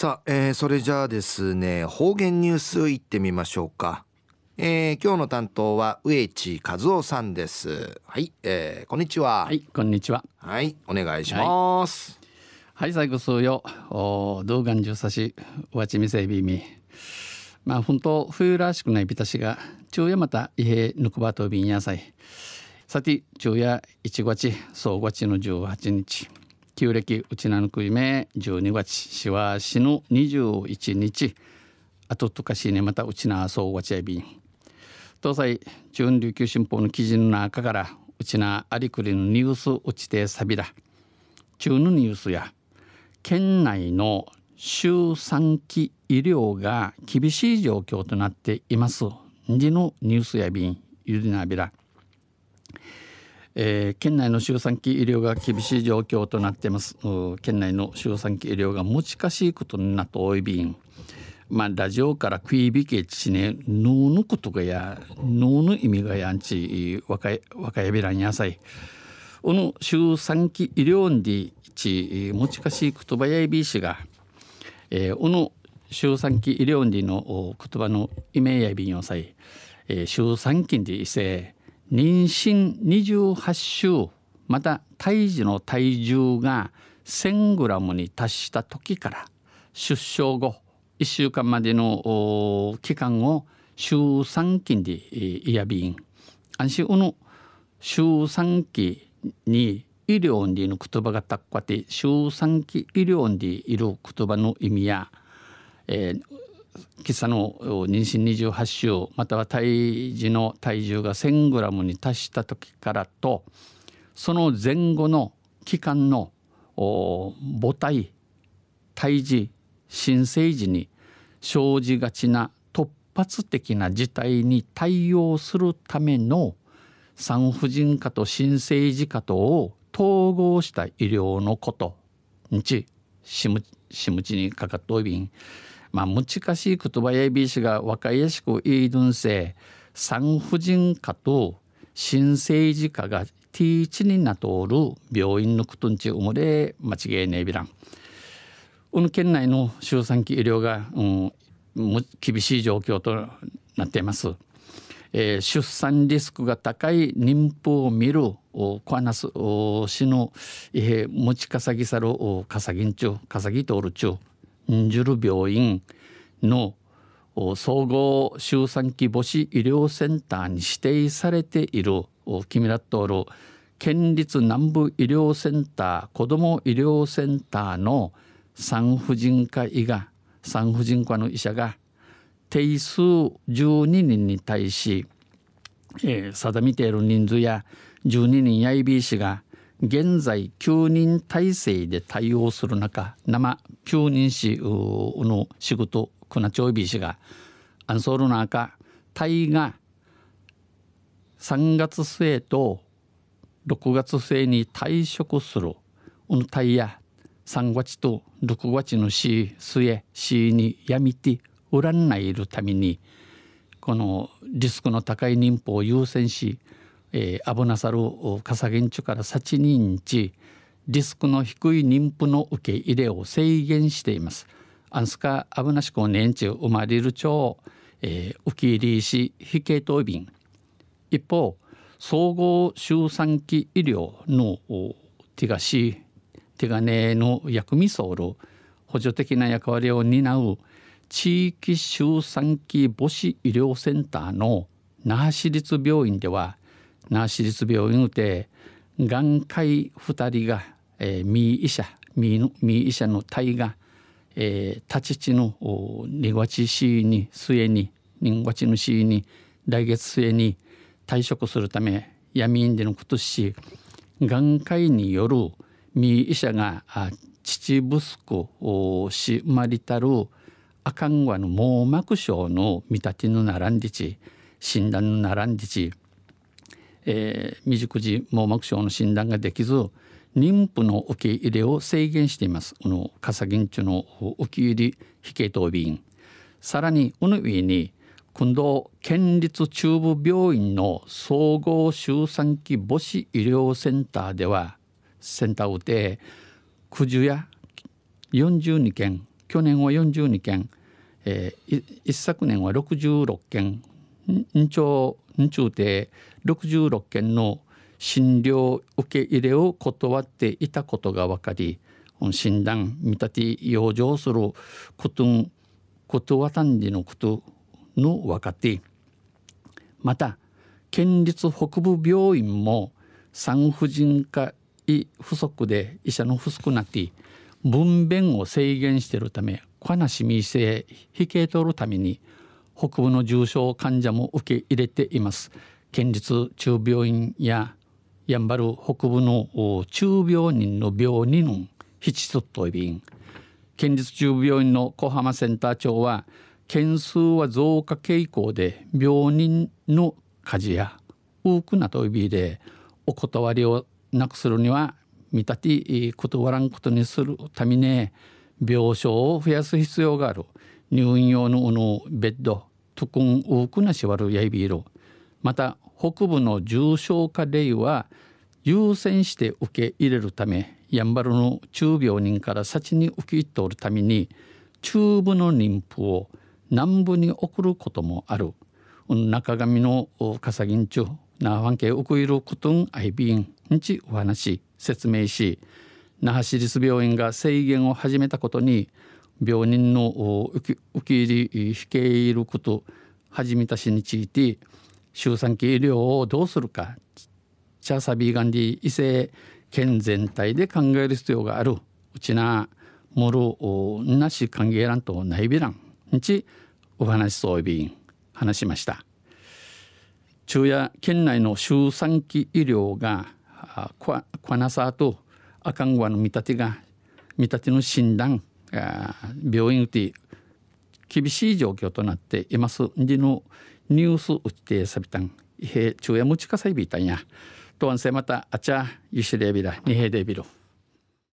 さあ、えー、それじゃあですね方言ニュースいってみましょうか、えー、今日の担当は上地和夫さんですはい、えー、こんにちははいこんにちははいお願いします、はいはい、最後そうよ。お、動画中差し、わちみせびみ。まあ、本当冬らしくないびたしが、昼夜また異変ぬくばとびんやさい。さて、昼夜1月、そう月の18日。旧暦うちなぬくいめ12月しわしの21日あととかしねまたうちなそうわちやびん東西中琉球新報の記事の中からうちなありくりのニュースうちてさびら中のニュースや県内の週産期医療が厳しい状況となっています。でのニュースやびんゆりなびら。えー、県内の周産期医療が厳しい状況となっています県内の周産期医療が難しいことになっておいびんまあラジオから食いびけちね脳のことがや脳の意味がやんち若い若いびらんやさいおの周産期医療にでち難しい言葉やいびしが、えー、おの周産期医療にの言葉の意味やいびんをさい、え周産期でいせい妊娠28週また胎児の体重が 1000g に達した時から出生後1週間までの期間を週3期でいやびん安心う週3期に医療にの言葉がたっこて週3期医療にいる言葉の意味や、えー、喫茶の妊娠28週または胎児の体重が 1,000g に達した時からとその前後の期間の母体胎児新生児に生じがちな突発的な事態に対応するための産婦人科と新生児科とを統合した医療のことにちしむちにかかっといびんまあ難しい言葉やいびしが若いやしく言いどんせ産婦人科と新生児科がティーチになとおる病院のことんちおもれ間違いねえびらん。うん、県内の周産期医療が、うん、厳しい状況となっています。えー、出産リスクが高い妊婦を見るおこなすお死の、えー、持ちかさぎさるおかさぎんちゅうかさぎとおるちゅうンジュル病院の総合周産期母子医療センターに指定されているキミラトール県立南部医療センター子ども医療センターの産婦人科医が産婦人科の医者が定数12人に対し、えー、定めている人数や12人やいびいが現在9人体制で対応する中生9人氏の仕事ナチョょビー氏がアンソールの赤隊が3月末と6月末に退職するうんたいや3月と6月の死末死にやみて占いるためにこのリスクの高い妊婦を優先しえー、危なさるかさげんちゅからさちにんちリスクの低い妊婦の受け入れを制限しています。アンスカ危なしく年中生まれる町、えー、受け入れし非系統便一方総合周産期医療の手がし手金の薬味ソール補助的な役割を担う地域周産期母子医療センターの那覇市立病院では那市立病院で眼科医2人が、えー、医者三医者の隊が、えー、立ち地の寝心ち市に末ににわの市に来月末に退職するため闇院でのことし眼科医による三医者が父息子をしまりたる赤んンの網膜症の見立ての並んでち診断の並んでちえー、未熟児網膜症の診断ができず妊婦の受け入れを制限していますこの笠銀中の受け入れ非系統病院さらにこぬ上に今度県立中部病院の総合周産期母子医療センターではセンターで九十や42件去年は42件、えー、一昨年は66件院長中で66件の診療受け入れを断っていたことが分かり診断見立て養生すること断こたんのことの分かってまた県立北部病院も産婦人科医不足で医者の不足なって分娩を制限しているため悲しみ性引け取るために北部の重症患者も受け入れています県立中病院ややんばる北部の中病人の病人の七つとびん県立中病院の小浜センター長は件数は増加傾向で病人の家事や多くなといびでお断りをなくするには見立て断らんことにするために病床を増やす必要がある入院用のうぬベッドトゥンウークなしワるやいびいるまた北部の重症化例は優先して受け入れるためやんばるの中病人から幸に受け入っておるために中部の妊婦を南部に送ることもある中上の笠銀中那覇県ウクイルクトンアイビンにちお話し説明し那覇市立病院が制限を始めたことに病人の受け入れ引け入ること始めたしについて周産期医療をどうするかチャサビーガンディ異性県全体で考える必要があるうちなもろなし歓迎んとな内らんにちお話しそうび話しました昼夜県内の周産期医療がコアナサーとアカンわの見立てが見立ての診断病院って厳しい状況となっていますでのニュース打ってさびたんへ昼夜もちかさびいたんやとわんせまたあちゃゆしれびらにへでびろ